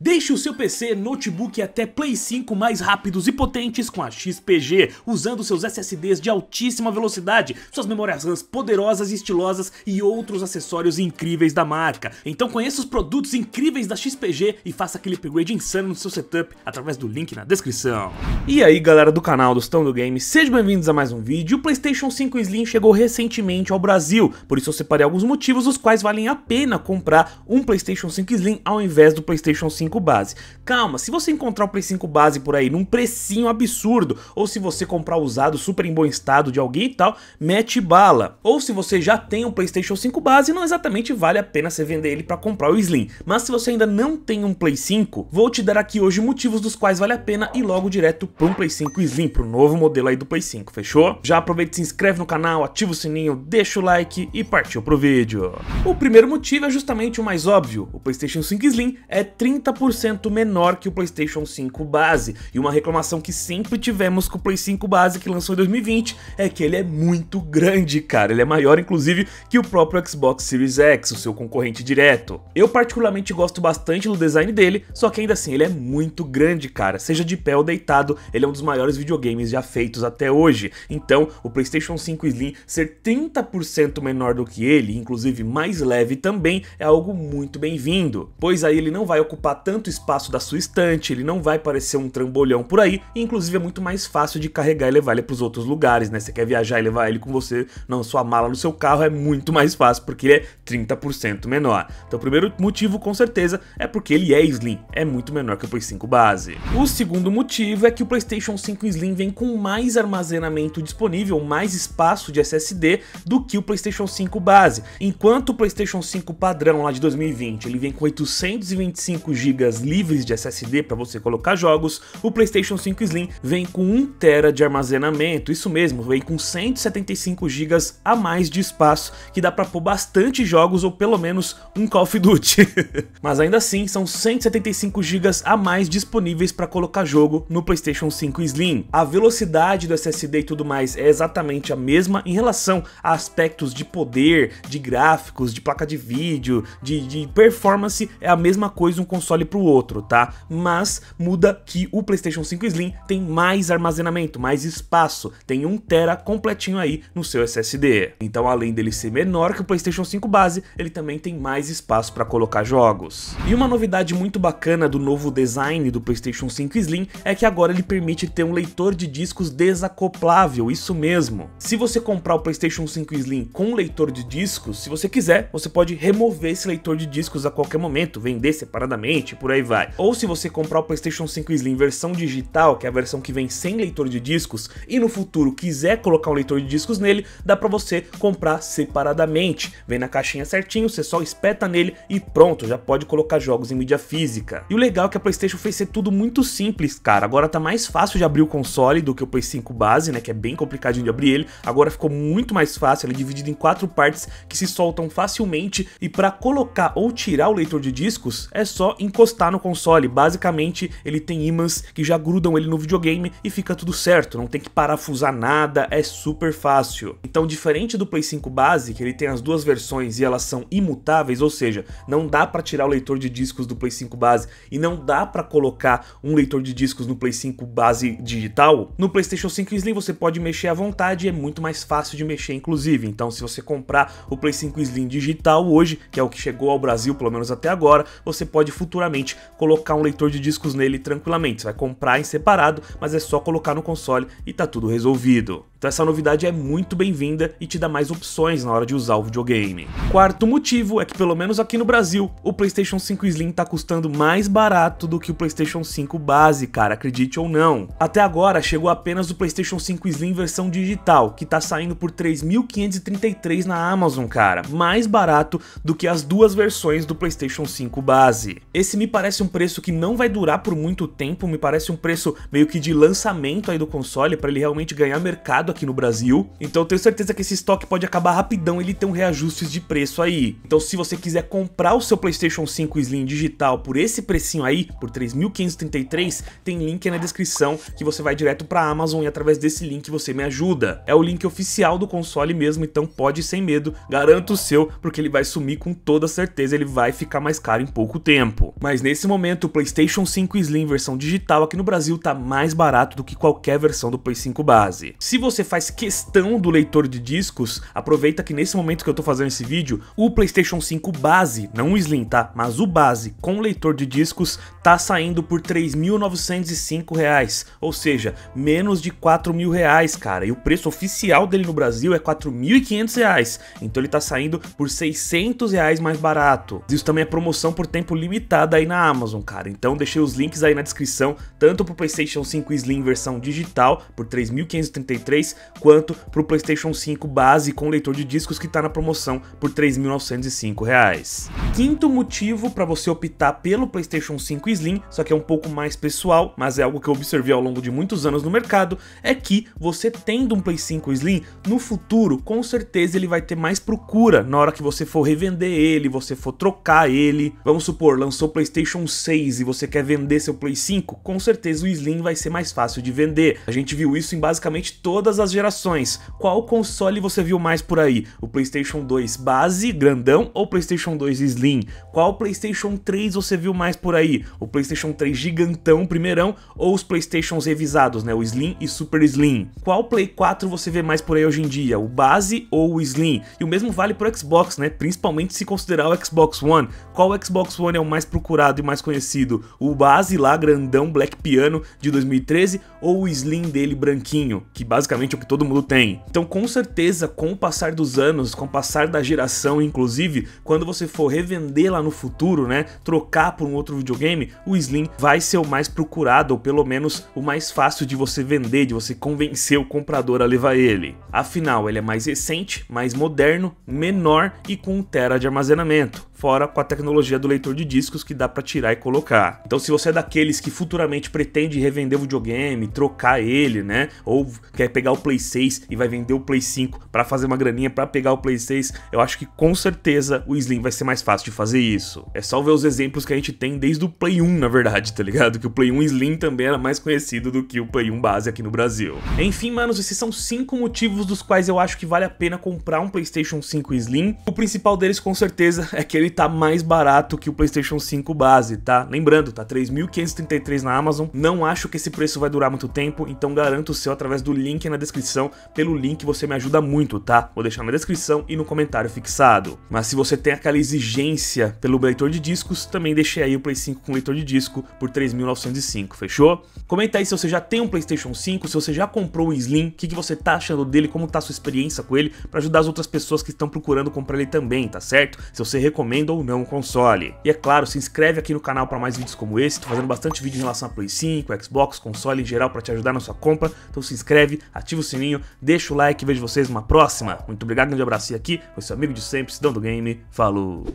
Deixe o seu PC, notebook e até Play 5 mais rápidos e potentes com a XPG, usando seus SSDs de altíssima velocidade, suas memórias RAMs poderosas e estilosas e outros acessórios incríveis da marca. Então conheça os produtos incríveis da XPG e faça aquele upgrade insano no seu setup através do link na descrição. E aí galera do canal do Stando do Game, sejam bem-vindos a mais um vídeo. O PlayStation 5 Slim chegou recentemente ao Brasil, por isso eu separei alguns motivos os quais valem a pena comprar um PlayStation 5 Slim ao invés do PlayStation 5 5 base. Calma, se você encontrar o Play 5 base por aí num precinho absurdo, ou se você comprar usado super em bom estado de alguém e tal, mete bala. Ou se você já tem um PlayStation 5 base, não exatamente vale a pena você vender ele para comprar o Slim. Mas se você ainda não tem um Play 5, vou te dar aqui hoje motivos dos quais vale a pena e logo direto para um Play 5 Slim, para o novo modelo aí do Play 5, fechou? Já aproveita e se inscreve no canal, ativa o sininho, deixa o like e partiu pro vídeo. O primeiro motivo é justamente o mais óbvio, o PlayStation 5 Slim é 30 30% menor que o PlayStation 5 base. E uma reclamação que sempre tivemos com o Play 5 base que lançou em 2020 é que ele é muito grande, cara. Ele é maior, inclusive, que o próprio Xbox Series X, o seu concorrente direto. Eu particularmente gosto bastante do design dele, só que ainda assim ele é muito grande, cara. Seja de pé ou deitado, ele é um dos maiores videogames já feitos até hoje. Então, o PlayStation 5 Slim ser 30% menor do que ele, inclusive mais leve também, é algo muito bem-vindo, pois aí ele não vai ocupar tanto espaço da sua estante, ele não vai parecer um trambolhão por aí, e inclusive é muito mais fácil de carregar e levar ele para os outros lugares, né? Você quer viajar e levar ele com você, não sua mala no seu carro, é muito mais fácil porque ele é 30% menor. Então o primeiro motivo com certeza é porque ele é slim, é muito menor que o Play 5 base. O segundo motivo é que o PlayStation 5 Slim vem com mais armazenamento disponível, mais espaço de SSD do que o PlayStation 5 base. Enquanto o PlayStation 5 padrão lá de 2020, ele vem com 825 GB GB livres de SSD para você colocar jogos, o PlayStation 5 Slim vem com 1TB de armazenamento, isso mesmo, vem com 175 GB a mais de espaço, que dá para pôr bastante jogos ou pelo menos um Call of Duty. Mas ainda assim, são 175 GB a mais disponíveis para colocar jogo no PlayStation 5 Slim. A velocidade do SSD e tudo mais é exatamente a mesma em relação a aspectos de poder, de gráficos, de placa de vídeo, de, de performance, é a mesma coisa um console pro outro, tá? Mas muda que o PlayStation 5 Slim tem mais armazenamento, mais espaço, tem um tera completinho aí no seu SSD. Então além dele ser menor que o PlayStation 5 base, ele também tem mais espaço para colocar jogos. E uma novidade muito bacana do novo design do PlayStation 5 Slim é que agora ele permite ter um leitor de discos desacoplável, isso mesmo. Se você comprar o PlayStation 5 Slim com leitor de discos, se você quiser, você pode remover esse leitor de discos a qualquer momento, vender separadamente, por aí vai. Ou se você comprar o PlayStation 5 Slim versão digital, que é a versão que vem sem leitor de discos, e no futuro quiser colocar um leitor de discos nele, dá para você comprar separadamente. Vem na caixinha certinho, você só espeta nele e pronto, já pode colocar jogos em mídia física. E o legal é que a PlayStation fez ser tudo muito simples, cara. Agora tá mais fácil de abrir o console do que o PS5 base, né, que é bem complicadinho de abrir ele. Agora ficou muito mais fácil, ele é dividido em quatro partes que se soltam facilmente e para colocar ou tirar o leitor de discos é só encostar encostar no console. Basicamente, ele tem ímãs que já grudam ele no videogame e fica tudo certo, não tem que parafusar nada, é super fácil. Então, diferente do Play 5 base, que ele tem as duas versões e elas são imutáveis, ou seja, não dá para tirar o leitor de discos do Play 5 base e não dá para colocar um leitor de discos no Play 5 base digital, no PlayStation 5 Slim você pode mexer à vontade, é muito mais fácil de mexer inclusive. Então, se você comprar o Play 5 Slim digital hoje, que é o que chegou ao Brasil pelo menos até agora, você pode futuramente tranquilamente, colocar um leitor de discos nele tranquilamente. Você vai comprar em separado, mas é só colocar no console e tá tudo resolvido. Então essa novidade é muito bem-vinda e te dá mais opções na hora de usar o videogame. Quarto motivo é que pelo menos aqui no Brasil, o PlayStation 5 Slim tá custando mais barato do que o PlayStation 5 base, cara, acredite ou não. Até agora chegou apenas o PlayStation 5 Slim versão digital, que tá saindo por 3.533 na Amazon, cara, mais barato do que as duas versões do PlayStation 5 base. Esse me parece um preço que não vai durar por muito tempo, me parece um preço meio que de lançamento aí do console para ele realmente ganhar mercado aqui no Brasil. Então eu tenho certeza que esse estoque pode acabar rapidão, ele tem um reajustes de preço aí. Então se você quiser comprar o seu PlayStation 5 Slim digital por esse precinho aí, por 3.533, tem link aí na descrição que você vai direto para a Amazon e através desse link você me ajuda. É o link oficial do console mesmo, então pode sem medo, garanto o seu, porque ele vai sumir com toda certeza, ele vai ficar mais caro em pouco tempo. Mas mas nesse momento, o PlayStation 5 Slim versão digital aqui no Brasil tá mais barato do que qualquer versão do Play 5 base. Se você faz questão do leitor de discos, aproveita que nesse momento que eu tô fazendo esse vídeo, o PlayStation 5 base, não o Slim, tá? Mas o base com leitor de discos tá saindo por R$ 3.905, ou seja, menos de R$ 4.000, cara. E o preço oficial dele no Brasil é R$ 4.500, então ele tá saindo por R$ 600 mais barato. Isso também é promoção por tempo limitado aí na Amazon, cara. Então deixei os links aí na descrição, tanto pro PlayStation 5 Slim versão digital por 3.533, quanto pro PlayStation 5 base com leitor de discos que tá na promoção por 3.905 reais. Quinto motivo para você optar pelo PlayStation 5 Slim, só que é um pouco mais pessoal, mas é algo que eu observei ao longo de muitos anos no mercado, é que você tendo um Play 5 Slim, no futuro, com certeza ele vai ter mais procura na hora que você for revender ele, você for trocar ele. Vamos supor, lançou o Play PlayStation 6 e você quer vender seu Play 5, com certeza o Slim vai ser mais fácil de vender. A gente viu isso em basicamente todas as gerações. Qual console você viu mais por aí? O PlayStation 2 base, grandão ou PlayStation 2 Slim? Qual PlayStation 3 você viu mais por aí? O PlayStation 3 gigantão, primeirão, ou os PlayStations revisados, né? O Slim e Super Slim? Qual Play 4 você vê mais por aí hoje em dia? O base ou o Slim? E o mesmo vale pro Xbox, né? Principalmente se considerar o Xbox One. Qual Xbox One é o mais procurado? procurado e mais conhecido, o base lá grandão black piano de 2013 ou o slim dele branquinho, que basicamente é o que todo mundo tem. Então com certeza com o passar dos anos, com o passar da geração inclusive, quando você for revender lá no futuro, né, trocar por um outro videogame, o slim vai ser o mais procurado ou pelo menos o mais fácil de você vender, de você convencer o comprador a levar ele. Afinal, ele é mais recente, mais moderno, menor e com um tera de armazenamento fora com a tecnologia do leitor de discos que dá para tirar e colocar. Então, se você é daqueles que futuramente pretende revender o videogame, trocar ele, né, ou quer pegar o Play 6 e vai vender o Play 5 para fazer uma graninha para pegar o Play 6, eu acho que com certeza o Slim vai ser mais fácil de fazer isso. É só ver os exemplos que a gente tem desde o Play 1, na verdade, tá ligado? Que o Play 1 Slim também era mais conhecido do que o Play 1 base aqui no Brasil. Enfim, manos, esses são cinco motivos dos quais eu acho que vale a pena comprar um PlayStation 5 Slim. O principal deles, com certeza, é que ele ele tá mais barato que o PlayStation 5 base, tá? Lembrando, tá 3.533 na Amazon. Não acho que esse preço vai durar muito tempo, então garanto o seu através do link na descrição. Pelo link você me ajuda muito, tá? Vou deixar na descrição e no comentário fixado. Mas se você tem aquela exigência pelo leitor de discos, também deixei aí o Play 5 com leitor de disco por 3.905, fechou? Comenta aí se você já tem um PlayStation 5, se você já comprou o Slim, o que, que você tá achando dele, como tá a sua experiência com ele, para ajudar as outras pessoas que estão procurando comprar ele também, tá certo? Se você recomenda ou não o console. E é claro, se inscreve aqui no canal para mais vídeos como esse, tô fazendo bastante vídeo em relação a Play 5, Xbox, console em geral para te ajudar na sua compra, então se inscreve, ativa o sininho, deixa o like e vejo vocês numa próxima. Muito obrigado, grande abraço e aqui, foi seu amigo de sempre, Sidão do Game, falou!